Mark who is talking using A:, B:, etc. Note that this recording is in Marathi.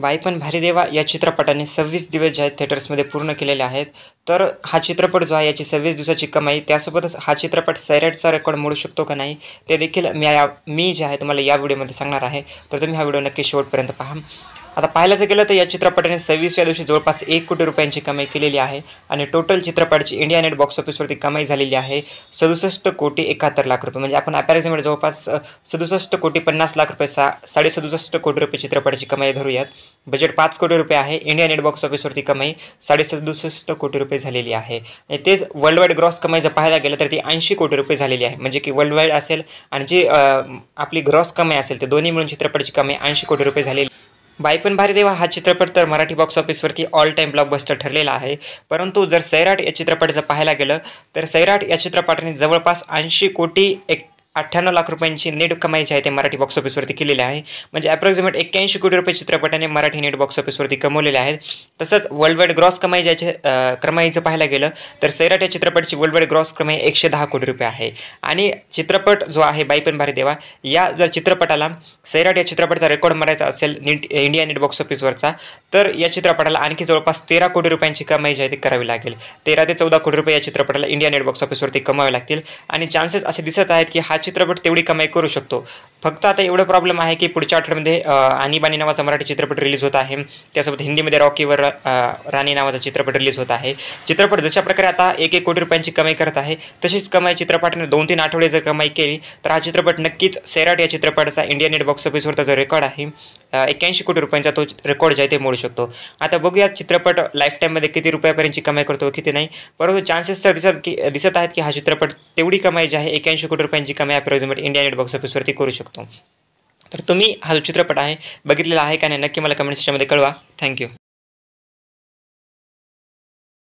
A: बाईपण भारी देवा या चित्रपटाने सव्वीस दिवस जे आहेत थिएटर्समध्ये पूर्ण केलेले आहेत तर हा चित्रपट जो आहे याची सव्वीस दिवसाची कमाई त्यासोबतच हा चित्रपट सैराटचा रेकॉर्ड मोडू शकतो का नाही ते देखील मी या मी जे आहे तुम्हाला या व्हिडिओमध्ये सांगणार आहे तर तुम्ही हा व्हिडिओ नक्की शेवटपर्यंत पहा आता पाहायलाच गेलं तर या चित्रपटाने सव्वीसव्या दिवशी जवळपास एक कोटी रुपयांची कमाई केलेली आहे आणि टोटल चित्रपटाची इंडिया नेट बॉक्स ऑफिसवरती कमाई झालेली आहे सदुसष्ट कोटी एकाहत्तर लाख रुपये म्हणजे आपण अपॅरिझनमध्ये जवळपास सदुसष्ट कोटी पन्नास लाख रुपये सा साडेसदुसष्ट कोटी रुपये चित्रपटाची कमाई धरूयात बजेट पाच कोटी रुपये आहे इंडिया नेट बॉक्स ऑफिसवरती कमाई साडेसदुसष्ट कोटी रुपये झालेली आहे आणि तेच वर्ल्ड वाईड ग्रॉस कमाई जर पाहायला गेलं तर ती ऐंशी कोटी रुपये झालेली आहे म्हणजे की वर्ल्ड वाईड असेल आणि जी आपली ग्रॉस कमाई असेल ते दोन्ही मिळून चित्रपटाची कमाई ऐंशी कोटी रुपये झालेली बायपण भारी देवा हा चित्रपट तर मराठी बॉक्स ऑफिसवरती ऑल टाईम ब्लॉकबस्टर ठरलेला आहे परंतु जर सैराट या चित्रपट जर पाहायला गेलं तर सैराट या चित्रपटाने जवळपास ऐंशी कोटी एक अठ्ठ्याण्णव लाख रुपयांची नेट कमाई जी आहे ते मराठी बॉक्स ऑफिसवरती केलेली आहे म्हणजे अप्रॉक्सिमेट एक्क्याऐंशी कोटी रुपये चित्रपटाने मराठी नेट बॉक्स ऑफिसवरती कमवलेले आहेत तसंच वर्ल्ड वाईड ग्रॉस कमाई ज्याच्या कमाईचं पाहायला गेलं तर सैराट या चित्रपटची वर्ल्ड वाईड ग्रॉस कमाई एकशे दहा कोटी रुपये आहे आणि चित्रपट जो आहे बाईपन भारी देवा या जर चित्रपटाला सैराट या चित्रपटाचा रेकॉर्ड मारायचा असेल नेट इंडिया नेट बॉक्स ऑफिसवरचा तर या चित्रपटाला आणखी जवळपास तेरा कोटी रुपयांची कमाई जी आहे ती करावी लागेल तेरा ते चौदा कोटी रुपये या चित्रपटाला इंडिया नेट बॉक्स ऑफिसवरती कमावे लागतील आणि चान्सेस असे दिसत आहेत की हा चित्रपट तेवढी कमाई करू शकतो फक्त आता एवढं प्रॉब्लेम आहे की पुढच्या आठवड्यामध्ये आणीबाणी नावाचा मराठी चित्रपट रिलीज होत आहे त्यासोबत हिंदीमध्ये रॉकीवर राणी नावाचा चित्रपट रिलीज होत आहे चित्रपट जशा प्रकारे आता एक एक कोटी रुपयांची कमाई करत आहे तशीच कमाई चित्रपटाने दोन तीन आठवडे जर कमाई केली तर हा चित्रपट नक्कीच सैराट या चित्रपटाचा इंडिया नेट बॉक्स ऑफिसवरचा जो रेकॉर्ड आहे एक्क्याऐंशी कोटी रुपयांचा तो रेकॉर्ड जे आहे ते मोडू शकतो आता बघूया चित्रपट लाईफ टाईममध्ये किती रुपयापर्यंतची कमाई करतो किती नाही परंतु चान्सेस तर दिसत की दिसत आहेत की हा चित्रपट तेवढी कमाई जी आहे एक्क्याऐंशी कोटी रुपयांची कमाई अप्रॉक्झिमेट इंडिया नेट बॉक्स ऑफिसवरती करू शकतो तर तुम्ही हा जो चित्रपट आहे बघितलेला आहे का नाही नक्की मला कमेंट सेक्शनमध्ये कळवा थँक्यू